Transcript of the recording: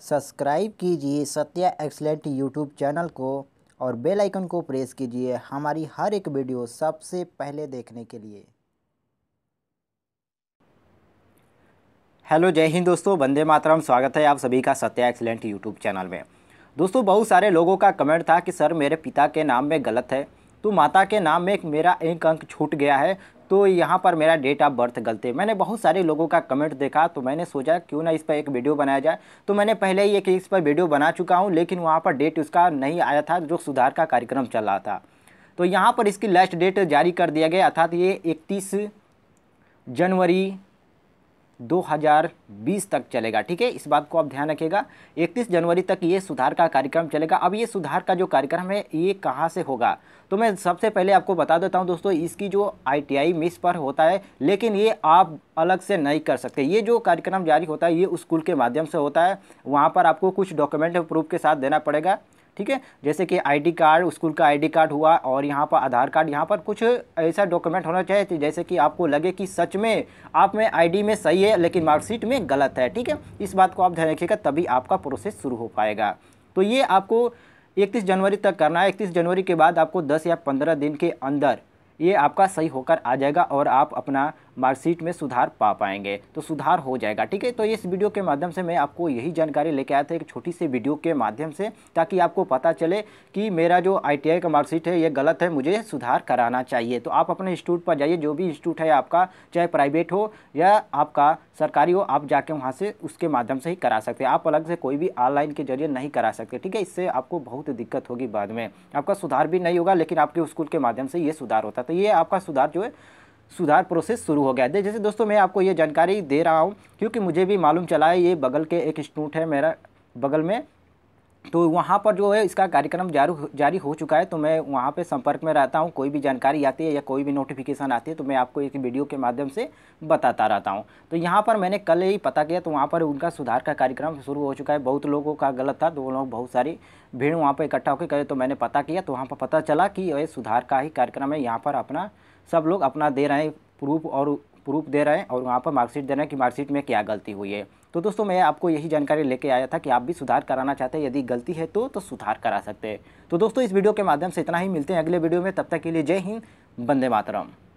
subscribe कीजिए Satya excellent YouTube channel को और बेल आइकन को प्रेस कीजिए हमारी हर एक वीडियो सबसे पहले देखने के लिए हेलो जय हिंद दोस्तों वंदे मातरम स्वागत है आप सभी का सत्या एक्सलेंट यूट्यूब चैनल में दोस्तों बहुत सारे लोगों का कमेंट था कि सर मेरे पिता के नाम में गलत है तो माता के नाम में मेरा एक अंक छूट गया है तो यहाँ पर मेरा डेट ऑफ बर्थ है मैंने बहुत सारे लोगों का कमेंट देखा तो मैंने सोचा क्यों ना इस पर एक वीडियो बनाया जाए तो मैंने पहले ही एक इस पर वीडियो बना चुका हूँ लेकिन वहाँ पर डेट उसका नहीं आया था जो सुधार का कार्यक्रम चल रहा था तो यहाँ पर इसकी लास्ट डेट जारी कर दिया गया अर्थात ये इकतीस जनवरी 2020 तक चलेगा ठीक है इस बात को आप ध्यान रखिएगा 31 जनवरी तक ये सुधार का कार्यक्रम चलेगा अब ये सुधार का जो कार्यक्रम है ये कहाँ से होगा तो मैं सबसे पहले आपको बता देता हूँ दोस्तों इसकी जो आईटीआई मिस पर होता है लेकिन ये आप अलग से नहीं कर सकते ये जो कार्यक्रम जारी होता है ये स्कूल के माध्यम से होता है वहाँ पर आपको कुछ डॉक्यूमेंट प्रूफ के साथ देना पड़ेगा ठीक है जैसे कि आईडी कार्ड स्कूल का आईडी कार्ड हुआ और यहाँ पर आधार कार्ड यहाँ पर कुछ ऐसा डॉक्यूमेंट होना चाहिए जैसे कि आपको लगे कि सच में आप में आईडी में सही है लेकिन मार्कशीट में गलत है ठीक है इस बात को आप ध्यान रखिएगा तभी आपका प्रोसेस शुरू हो पाएगा तो ये आपको इकतीस जनवरी तक करना है इकतीस जनवरी के बाद आपको दस या पंद्रह दिन के अंदर ये आपका सही होकर आ जाएगा और आप अपना मार्कशीट में सुधार पा पाएंगे तो सुधार हो जाएगा ठीक है तो इस वीडियो के माध्यम से मैं आपको यही जानकारी लेके आया था एक छोटी सी वीडियो के माध्यम से ताकि आपको पता चले कि मेरा जो आई का मार्कशीट है ये गलत है मुझे सुधार कराना चाहिए तो आप अपने इंस्टीट्यूट पर जाइए जो भी इंस्टीट्यूट है आपका चाहे प्राइवेट हो या आपका सरकारी हो आप जाके वहाँ से उसके माध्यम से ही करा सकते हैं आप अलग से कोई भी ऑनलाइन के जरिए नहीं करा सकते ठीक है इससे आपको बहुत दिक्कत होगी बाद में आपका सुधार भी नहीं होगा लेकिन आपके स्कूल के माध्यम से ये सुधार होता है तो ये आपका सुधार जो है सुधार प्रोसेस शुरू हो गया है जैसे दोस्तों मैं आपको ये जानकारी दे रहा हूँ क्योंकि मुझे भी मालूम चला है ये बगल के एक स्टूट है मेरा बगल में तो वहाँ पर जो है इसका कार्यक्रम जारू जारी हो चुका है तो मैं वहाँ पे संपर्क में रहता हूँ कोई भी जानकारी आती है या कोई भी नोटिफिकेशन आती है तो मैं आपको एक वीडियो के माध्यम से बताता रहता हूँ तो यहाँ पर मैंने कल ही पता किया तो वहाँ पर उनका सुधार का कार्यक्रम शुरू हो चुका है बहुत लोगों का गलत था तो वो लोग बहुत सारी भीड़ वहाँ पर इकट्ठा होकर करे तो मैंने पता किया तो वहाँ पर पता चला कि सुधार का ही कार्यक्रम है यहाँ पर अपना सब लोग अपना दे रहे हैं प्रूफ और प्रूफ दे रहे हैं और वहाँ पर मार्कशीट दे रहे हैं कि मार्कशीट में क्या गलती हुई है तो दोस्तों मैं आपको यही जानकारी लेके आया था कि आप भी सुधार कराना चाहते हैं यदि गलती है तो तो सुधार करा सकते हैं तो दोस्तों इस वीडियो के माध्यम से इतना ही मिलते हैं अगले वीडियो में तब तक के लिए जय हिंद बंदे मातरम